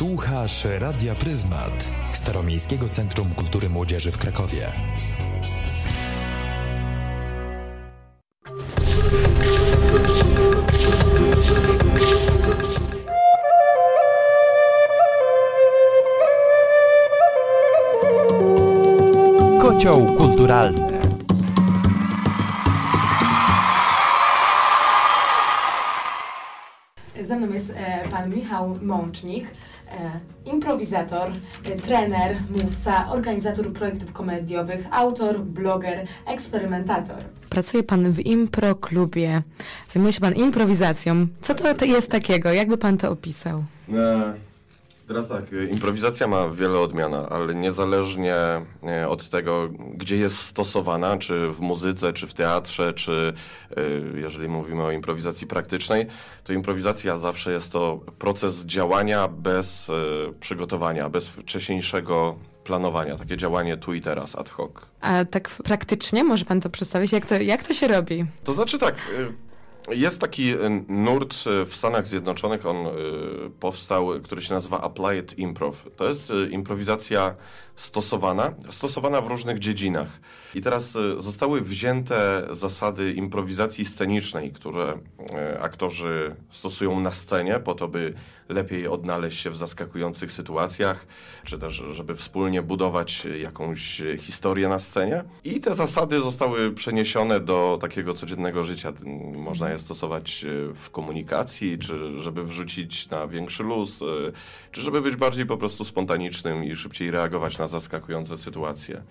Słuchasz Radia Pryzmat, Staromiejskiego Centrum Kultury Młodzieży w Krakowie. Kocioł kulturalny. Ze mną jest e, pan Michał Mącznik, E, improwizator, e, trener, mówca, organizator projektów komediowych, autor, bloger, eksperymentator. Pracuje Pan w improklubie. Zajmuje się Pan improwizacją. Co to jest takiego? Jakby Pan to opisał? No Teraz tak, y, improwizacja ma wiele odmian, ale niezależnie y, od tego, gdzie jest stosowana, czy w muzyce, czy w teatrze, czy y, jeżeli mówimy o improwizacji praktycznej, to improwizacja zawsze jest to proces działania bez przygotowania, bez wcześniejszego planowania, takie działanie tu i teraz, ad hoc. A tak praktycznie może pan to przedstawić, jak to, jak to się robi? To znaczy tak jest taki e, nurt e, w Stanach Zjednoczonych, on e, powstał, który się nazywa Applied Improv. To jest improwizacja stosowana, stosowana w różnych dziedzinach. I teraz zostały wzięte zasady improwizacji scenicznej, które aktorzy stosują na scenie po to, by lepiej odnaleźć się w zaskakujących sytuacjach, czy też żeby wspólnie budować jakąś historię na scenie. I te zasady zostały przeniesione do takiego codziennego życia. Można je stosować e, w komunikacji, czy żeby wrzucić na większy luz, e, czy żeby być bardziej po prostu spontanicznym i szybciej reagować na zaskakujące sytuacje.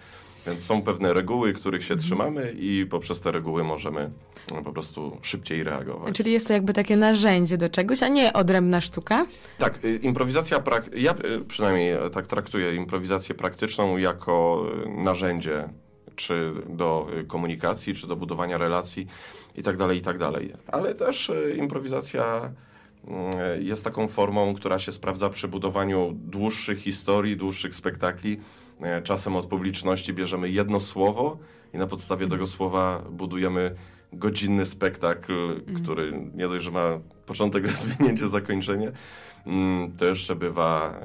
Więc są pewne reguły, których się trzymamy i poprzez te reguły możemy no, po prostu szybciej reagować. Czyli jest to jakby takie narzędzie do czegoś, a nie odrębna sztuka? Tak, y, improwizacja, prak- ja y, przynajmniej tak traktuję improwizację praktyczną jako y, narzędzie czy do komunikacji, czy do budowania relacji tak itd. Tak Ale też improwizacja E, jest taką formą, która się sprawdza przy budowaniu dłuższych historii, dłuższych spektakli. E, czasem od publiczności bierzemy jedno słowo i na podstawie mm. tego słowa budujemy godzinny spektakl, mm. który nie dość, że ma początek, rozwinięcie, zakończenie, mm, to jeszcze bywa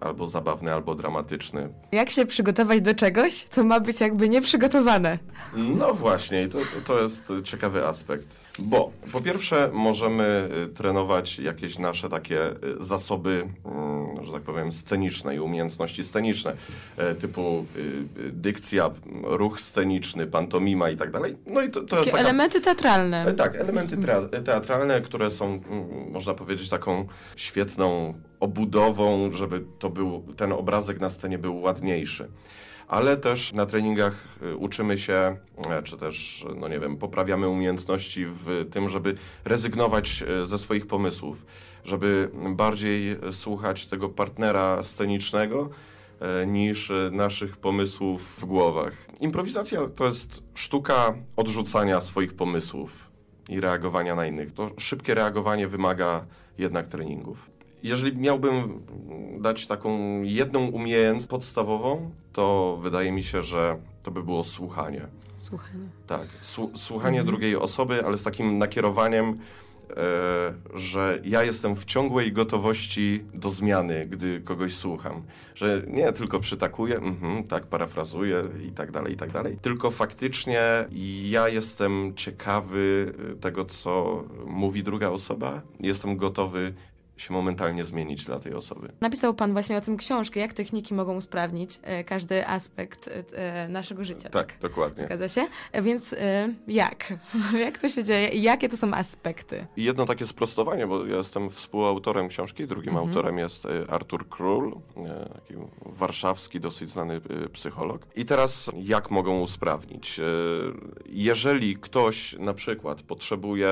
y, albo zabawny, albo dramatyczny. Jak się przygotować do czegoś, co ma być jakby nieprzygotowane? No właśnie, to, to jest ciekawy aspekt. Bo po pierwsze możemy y, trenować jakieś nasze takie y, zasoby, mm, że tak powiem, sceniczne i umiejętności sceniczne, e, typu dykcja, ruch sceniczny, pantomima i tak dalej. No i to, to jest taka... elementy teatralne. E, tak, elementy teatralne, które są można powiedzieć, taką świetną obudową, żeby to był, ten obrazek na scenie był ładniejszy. Ale też na treningach y, uczymy się, e, czy też, e, no nie wiem, poprawiamy umiejętności w tym, żeby rezygnować e, ze swoich pomysłów, żeby bardziej słuchać tego partnera scenicznego, niż naszych pomysłów w głowach. Improwizacja to jest sztuka odrzucania swoich pomysłów i reagowania na innych. To szybkie reagowanie wymaga jednak treningów. Jeżeli miałbym dać taką jedną umiejętność podstawową, to wydaje mi się, że to by było słuchanie. Słuchanie. Tak, słuchanie mhm. drugiej osoby, ale z takim nakierowaniem E, że ja jestem w ciągłej gotowości do zmiany, gdy kogoś słucham. Że nie tylko przytakuję, mm-hmm, tak parafrazuję i tak dalej, i tak dalej. Tylko faktycznie ja jestem ciekawy tego, co mówi druga osoba. Jestem gotowy się momentalnie zmienić dla tej osoby. Napisał Pan właśnie o tym książkę, jak techniki mogą usprawnić e, każdy aspekt e, e, naszego życia. Tak, tak? dokładnie. Zgadza się? Więc jak? jak to się dzieje i jakie to są aspekty? Jedno takie sprostowanie, bo ja jestem współautorem książki, drugim mhm. autorem jest Artur Król, taki warszawski, dosyć znany psycholog. I teraz jak mogą usprawnić? Jeżeli ktoś na przykład potrzebuje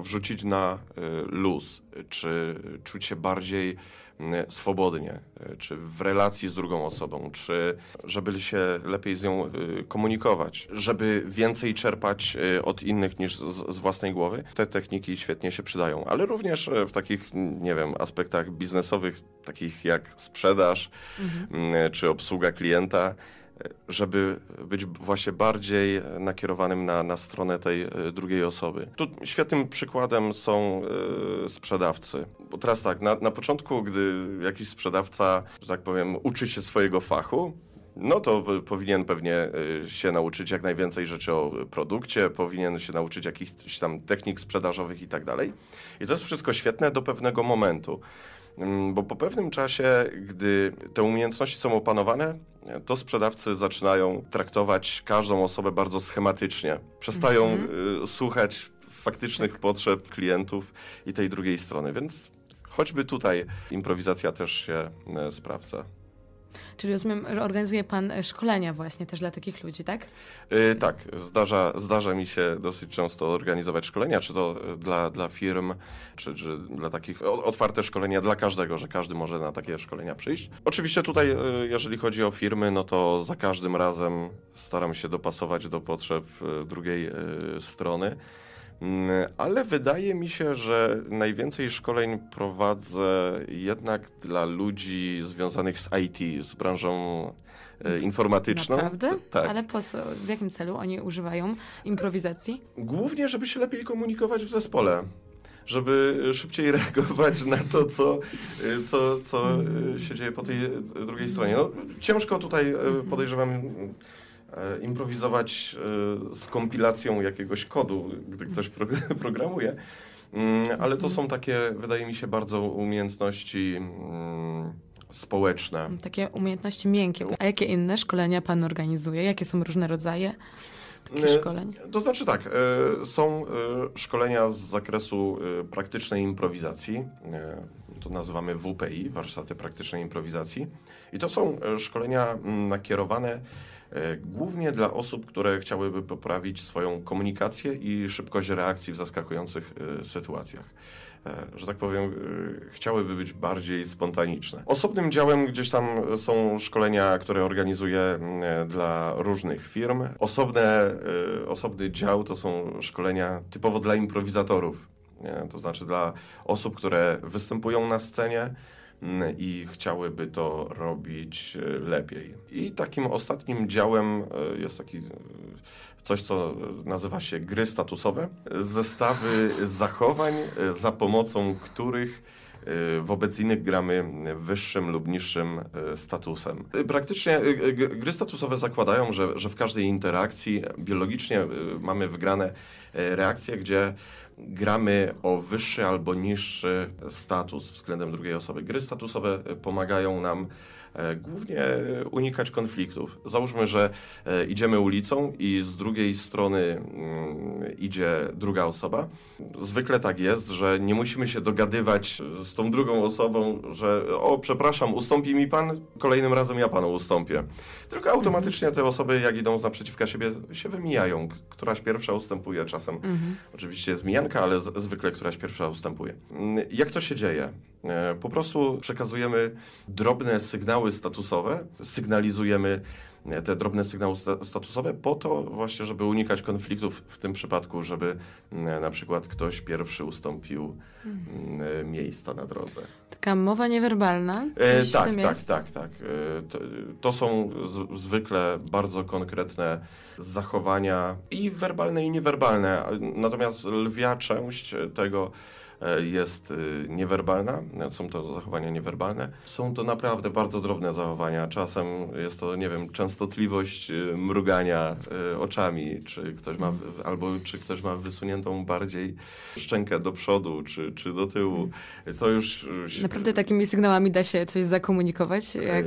wrzucić na luz czy czuć się bardziej mm, swobodnie, czy w relacji z drugą osobą, czy żeby się lepiej z nią y, komunikować, żeby więcej czerpać y, od innych niż z, własnej głowy. Te techniki świetnie się przydają, ale również e, w takich, nie wiem, aspektach biznesowych, takich jak sprzedaż mhm. Mm, czy obsługa klienta żeby być właśnie bardziej nakierowanym na, na stronę tej e, drugiej osoby. Tu świetnym przykładem są yy, sprzedawcy. Bo teraz tak, na, na początku, gdy jakiś sprzedawca, że tak powiem, uczy się swojego fachu, no to powinien pewnie e, się nauczyć jak najwięcej rzeczy o produkcie, powinien się nauczyć jakichś tam technik sprzedażowych i tak dalej. I to jest wszystko świetne do pewnego momentu. Mm, bo po pewnym czasie, gdy te umiejętności są opanowane, to sprzedawcy zaczynają traktować każdą osobę bardzo schematycznie. Przestają mhm. Y, słuchać faktycznych tak. potrzeb klientów i tej drugiej strony, więc choćby tutaj improwizacja też się e, sprawdza. Czyli rozumiem, że organizuje Pan szkolenia właśnie też dla takich ludzi, tak? Yy, tak, zdarza, zdarza mi się dosyć często organizować szkolenia, czy to dla, dla firm, czy, czy dla takich otwarte szkolenia dla każdego, że każdy może na takie szkolenia przyjść. Oczywiście tutaj, e, jeżeli chodzi o firmy, no to za każdym razem staram się dopasować do potrzeb e, drugiej strony. Mm, ale wydaje mi się, że najwięcej szkoleń prowadzę jednak dla ludzi związanych z IT, z branżą e, informatyczną. Naprawdę? Tak. Ale po co? W jakim celu oni używają improwizacji? Głównie, żeby się lepiej komunikować w zespole żeby szybciej reagować na to, co, e, co, co e, się dzieje po tej drugiej stronie. No, ciężko tutaj podejrzewam E, improwizować e, z kompilacją jakiegoś kodu, gdy ktoś programuje. Mm, ale to są takie, wydaje mi się, bardzo umiejętności mm, społeczne. Takie umiejętności miękkie. A jakie inne szkolenia Pan organizuje? Jakie są różne rodzaje? Takich mm, szkoleń? To znaczy tak, e, są szkolenia z zakresu praktycznej improwizacji, to nazywamy WPI, warsztaty praktycznej improwizacji. I to są szkolenia nakierowane E, głównie dla osób, które chciałyby poprawić swoją komunikację i szybkość reakcji w zaskakujących e, sytuacjach e, że tak powiem, chciałyby być bardziej spontaniczne. Osobnym działem gdzieś tam są szkolenia, które organizuję dla różnych firm. Osobne, osobny dział to są szkolenia typowo dla improwizatorów. To znaczy dla osób, które występują na scenie, i chciałyby to robić e, lepiej. I takim ostatnim działem e, jest taki e, coś, co nazywa się gry statusowe, zestawy zachowań, za pomocą których Y, wobec innych gramy wyższym lub niższym y, statusem. Y, praktycznie gry statusowe zakładają, że, że w każdej interakcji biologicznie mamy wygrane reakcje, gdzie gramy o wyższy albo niższy status względem drugiej osoby. Gry statusowe pomagają nam E, głównie e, unikać konfliktów. Załóżmy, że e, idziemy ulicą i z drugiej strony mm, idzie druga osoba. Zwykle tak jest, że nie musimy się dogadywać z tą drugą osobą, że o, przepraszam, ustąpi mi pan, kolejnym razem ja panu ustąpię. Tylko mhm. automatycznie te osoby, jak idą z naprzeciwka siebie, się wymijają. Któraś pierwsza ustępuje czasem. Mhm. Oczywiście jest mijanka, ale zwykle któraś pierwsza ustępuje. Mm, jak to się dzieje? Po prostu przekazujemy drobne sygnały statusowe, sygnalizujemy te drobne sygnały statusowe po to właśnie, żeby unikać konfliktów w tym przypadku, żeby na przykład ktoś pierwszy ustąpił hmm. miejsca na drodze. Taka mowa niewerbalna? E, tak, tak, tak, tak, to, to są z, zwykle bardzo konkretne zachowania i werbalne i niewerbalne, natomiast lwia część tego E, jest y, niewerbalna, są to zachowania niewerbalne. Są to naprawdę bardzo drobne zachowania. Czasem jest to, nie wiem, częstotliwość y, mrugania y, oczami, czy ktoś ma, albo czy ktoś ma wysuniętą bardziej szczękę do przodu, czy, czy do tyłu. To już... Naprawdę takimi sygnałami da się coś zakomunikować? E, jak...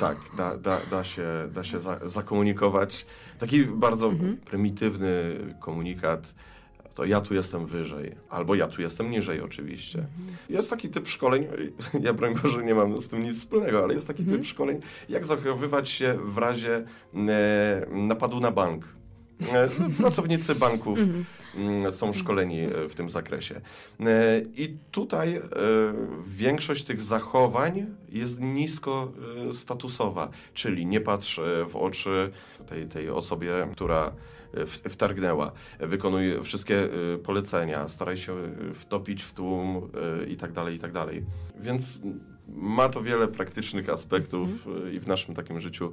Tak, da, da, da się, da się za, zakomunikować. Taki bardzo mhm. prymitywny komunikat, to ja tu jestem wyżej, albo ja tu jestem niżej oczywiście. Mhm. Jest taki typ szkoleń, ja broń Boże nie mam z tym nic wspólnego, ale jest taki mhm. typ szkoleń, jak zachowywać się w razie e, napadu na bank. E, pracownicy banków. Mhm. Mm, są szkoleni e, w tym zakresie. E, I tutaj e, większość tych zachowań jest nisko statusowa, czyli nie patrz w oczy tej, tej osobie, która wtargnęła. Wykonuj wszystkie polecenia, staraj się wtopić w tłum i tak dalej, i tak dalej. Więc ma to wiele praktycznych aspektów mm. i w naszym takim życiu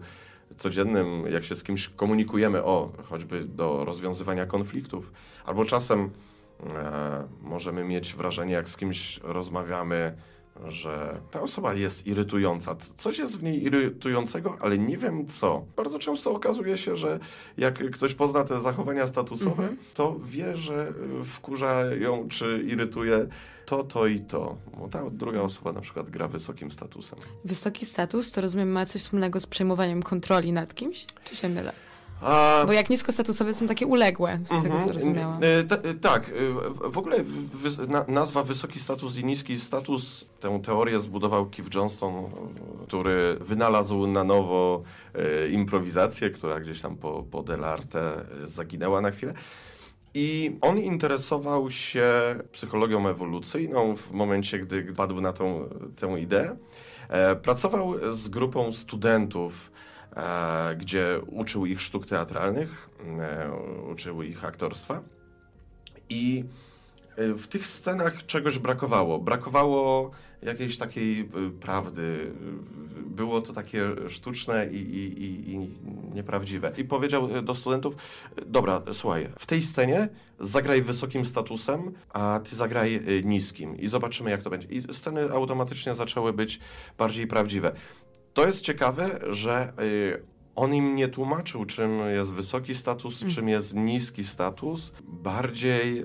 codziennym, jak się z kimś komunikujemy o choćby do rozwiązywania konfliktów, albo czasem e, możemy mieć wrażenie, jak z kimś rozmawiamy, że ta osoba jest irytująca. Coś jest w niej irytującego, ale nie wiem co. Bardzo często okazuje się, że jak ktoś pozna te zachowania statusowe, mm -hmm. to wie, że wkurza ją czy irytuje to, to i to. Bo ta druga osoba na przykład gra wysokim statusem. Wysoki status, to rozumiem, ma coś wspólnego z przejmowaniem kontroli nad kimś? Czy się mylę? A... Bo jak niskostatusowe są takie uległe, z mm -hmm. tego mhm. zrozumiałam. Y, y, tak, y, w ogóle nazwa wysoki status i niski status, tę teorię zbudował Keith Johnston, który wynalazł na nowo improwizację, która gdzieś tam po, po Delarte zaginęła na chwilę. I on interesował się psychologią ewolucyjną w momencie, gdy padł na tą, tę ideę. E, pracował z grupą studentów, E, gdzie uczył ich sztuk teatralnych, e, uczył ich aktorstwa. I e, w tych scenach czegoś brakowało. Brakowało jakiejś takiej prawdy. Było to takie sztuczne i, i, i, i, nieprawdziwe. I powiedział do studentów: Dobra, słuchaj, w tej scenie zagraj wysokim statusem, a ty zagraj niskim i zobaczymy, jak to będzie. I sceny automatycznie zaczęły być bardziej prawdziwe to jest ciekawe, że y, on im nie tłumaczył, czym jest wysoki status, mm. czym mhm. jest niski status. Bardziej y,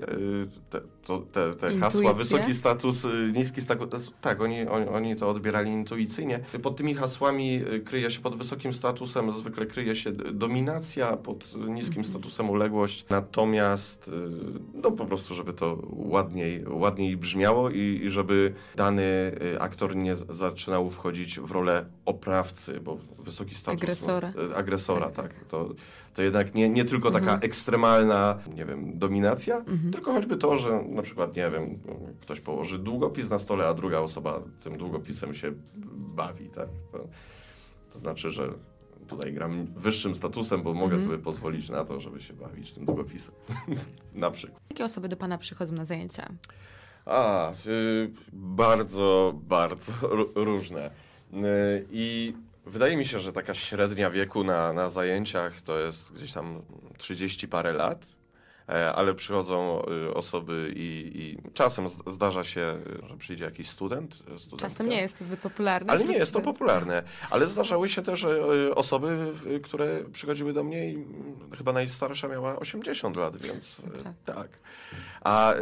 te, to te, te hasła, wysoki status, y, niski status, tak, oni, oni, oni to odbierali intuicyjnie. Pod tymi hasłami y, kryje się, pod wysokim statusem zwykle kryje się dominacja, pod niskim mhm. statusem uległość, natomiast y, no po prostu, żeby to ładniej, ładniej brzmiało i, i żeby dany aktor nie zaczynał wchodzić w rolę oprawcy, bo wysoki status... No, agresora. agresora, tak. tak. tak. To, to jednak nie, nie tylko taka mhm. ekstremalna, nie wiem, dominacja, mhm. tylko choćby to, że na przykład, nie wiem, ktoś położy długopis na stole, a druga osoba tym długopisem się bawi, tak? To, to znaczy, że tutaj gram wyższym statusem, bo mogę mhm. sobie pozwolić na to, żeby się bawić tym długopisem. na przykład. Jakie osoby do Pana przychodzą na zajęcia? A, yy, bardzo, bardzo różne. Yy, I wydaje mi się, że taka średnia wieku na, na zajęciach to jest gdzieś tam 30 parę lat. E, ale przychodzą y, osoby i, i, czasem zdarza się, y, że przyjdzie jakiś student. Y, studentka. Czasem nie jest to zbyt popularne. Ale nie jest to popularne. Ale zdarzały się też osoby, które przychodziły do mnie i mm, chyba najstarsza miała 80 lat, więc tak. tak. A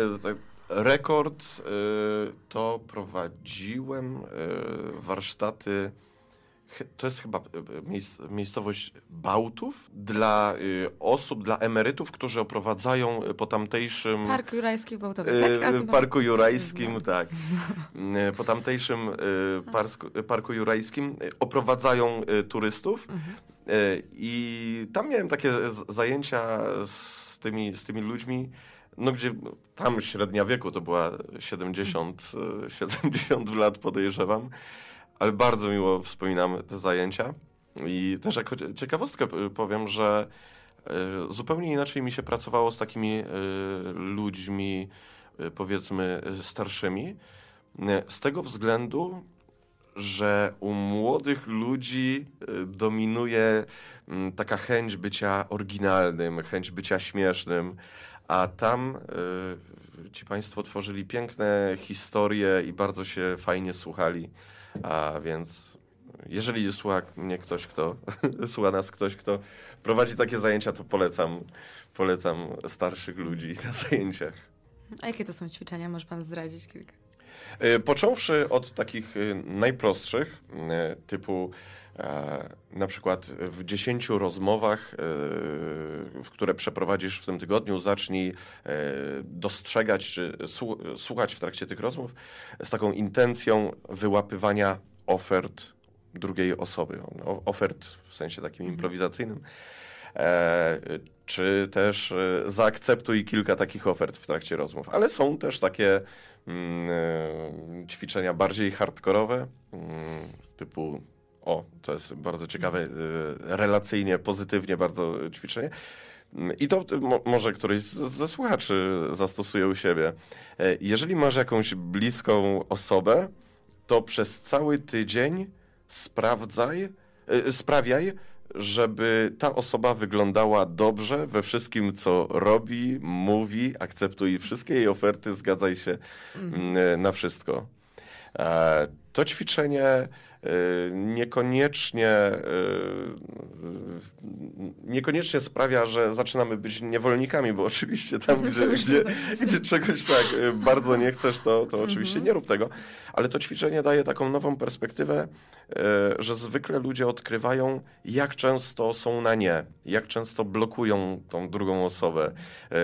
rekord to prowadziłem warsztaty to jest chyba e, e, miejsc, miejscowość Bałtów dla y, osób, dla emerytów, którzy oprowadzają po tamtejszym... Parku Jurajskim Bałtowie. Tak, y, parku Jurajskim, tak. po tamtejszym y, parsku, Parku Jurajskim oprowadzają turystów mhm. i tam miałem takie zajęcia z tymi, z tymi ludźmi, no gdzie tam średnia wieku to była 70, 70 lat podejrzewam ale bardzo miło wspominam te zajęcia. I też jako ciekawostkę powiem, że e, zupełnie inaczej mi się pracowało z takimi e, ludźmi, e, powiedzmy, starszymi, z tego względu, że u młodych ludzi dominuje taka chęć bycia oryginalnym, chęć bycia śmiesznym, a tam ci Państwo tworzyli piękne historie i bardzo się fajnie słuchali. A więc jeżeli słucha mnie ktoś, kto słucha nas ktoś, kto prowadzi takie zajęcia, to polecam, polecam starszych ludzi na zajęciach. A jakie to są ćwiczenia? Może pan zdradzić kilka? Y, począwszy od takich y, najprostszych, y, typu E, na przykład w dziesięciu rozmowach, e, w które przeprowadzisz w tym tygodniu, zacznij e, dostrzegać czy słuchać w trakcie tych rozmów z taką intencją wyłapywania ofert drugiej osoby, ofert w sensie takim mhm. improwizacyjnym. Czy też zaakceptuj kilka takich ofert w trakcie rozmów, ale są też takie mm, ćwiczenia bardziej hardkorowe, mm, typu o, to jest bardzo ciekawe, y, relacyjnie, pozytywnie bardzo ćwiczenie. I to y, może któryś ze słuchaczy zastosuje u siebie. E, jeżeli masz jakąś bliską osobę, to przez cały tydzień sprawdzaj, y, sprawiaj, żeby ta osoba wyglądała dobrze we wszystkim, co robi, mówi, akceptuj wszystkie jej oferty, zgadzaj się mhm. na wszystko. E, to ćwiczenie E, niekoniecznie, e, niekoniecznie sprawia, że zaczynamy być niewolnikami, bo oczywiście tam, gdzie, gdzie, tak gdzie czegoś tak e, bardzo nie chcesz, to, to mhm. oczywiście nie rób tego. Ale to ćwiczenie daje taką nową perspektywę, że zwykle ludzie odkrywają, jak często są na nie, jak często blokują tą drugą osobę,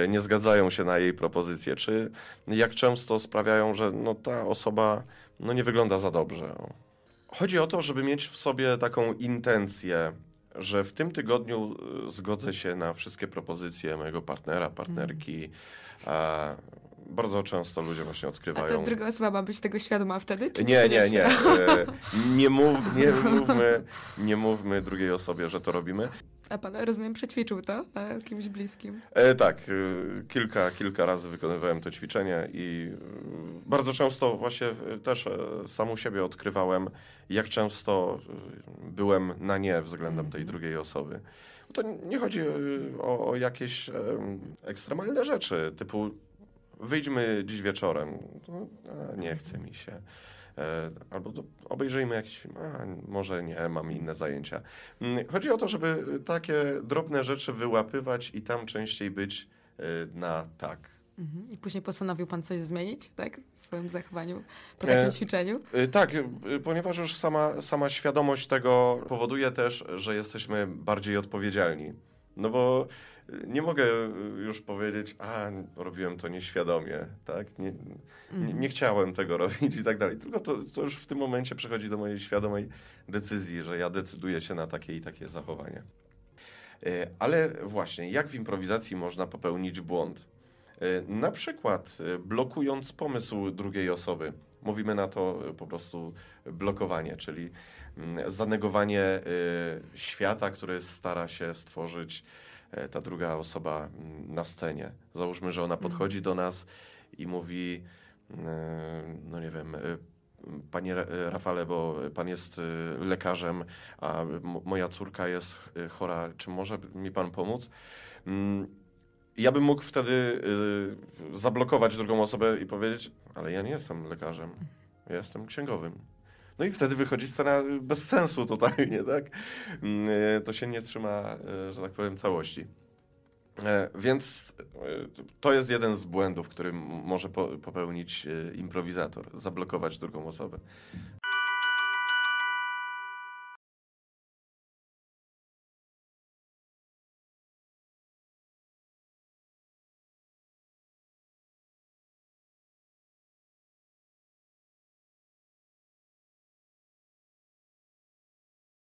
nie zgadzają się na jej propozycję, czy jak często sprawiają, że no, ta osoba no, nie wygląda za dobrze. Chodzi o to, żeby mieć w sobie taką intencję, że w tym tygodniu y, zgodzę się na wszystkie propozycje mojego partnera, partnerki. Mhm. A bardzo często ludzie właśnie odkrywają. A ta druga osoba ma być tego świadoma wtedy? Czy nie, nie, nie. Nie, e, mów, nie, mówmy, nie mówmy drugiej osobie, że to robimy. A pan, rozumiem, przećwiczył to na kimś bliskim? E, tak, e, kilka, kilka razy wykonywałem to ćwiczenie i e, bardzo często właśnie y, też e, sam u siebie odkrywałem, jak często byłem na nie względem tej mhm. drugiej osoby. To nie chodzi o, o jakieś ekstremalne rzeczy, typu wyjdźmy dziś wieczorem. No, nie chce mi się. E, albo obejrzyjmy jakiś film, a może nie, mam inne zajęcia. Mm, chodzi o to, żeby takie drobne rzeczy wyłapywać i tam częściej być e, na tak. Mhm. I później postanowił pan coś zmienić, tak? W swoim zachowaniu po e, takim e, ćwiczeniu? tak, ponieważ już sama, sama świadomość tego powoduje też, że jesteśmy bardziej odpowiedzialni. No bo y, nie mogę y, już powiedzieć, a robiłem to nieświadomie, tak? Nie, nie, mhm. nie, chciałem tego robić i tak dalej. Tylko to, to już w tym momencie przechodzi do mojej świadomej decyzji, że ja decyduję się na takie i takie zachowanie. Y, ale właśnie, jak w improwizacji można popełnić błąd? Na przykład blokując pomysł drugiej osoby, Mówimy na to y, po prostu blokowanie, czyli mm, zanegowanie y, świata, który stara się stworzyć y, ta druga osoba mm, na scenie. Załóżmy, że ona mhm. podchodzi do nas i mówi, no nie wiem, Panie Rafale, bo pan jest lekarzem, a moja córka jest chora, czy może mi pan pomóc? Mm, ja bym mógł wtedy zablokować drugą osobę i powiedzieć, ale ja nie jestem lekarzem, ja jestem księgowym. No i wtedy wychodzi scena bez sensu totalnie, tak? Mm, e, to się nie trzyma, e, że tak powiem, całości. E, więc to jest jeden z błędów, który może popełnić improwizator, zablokować drugą osobę.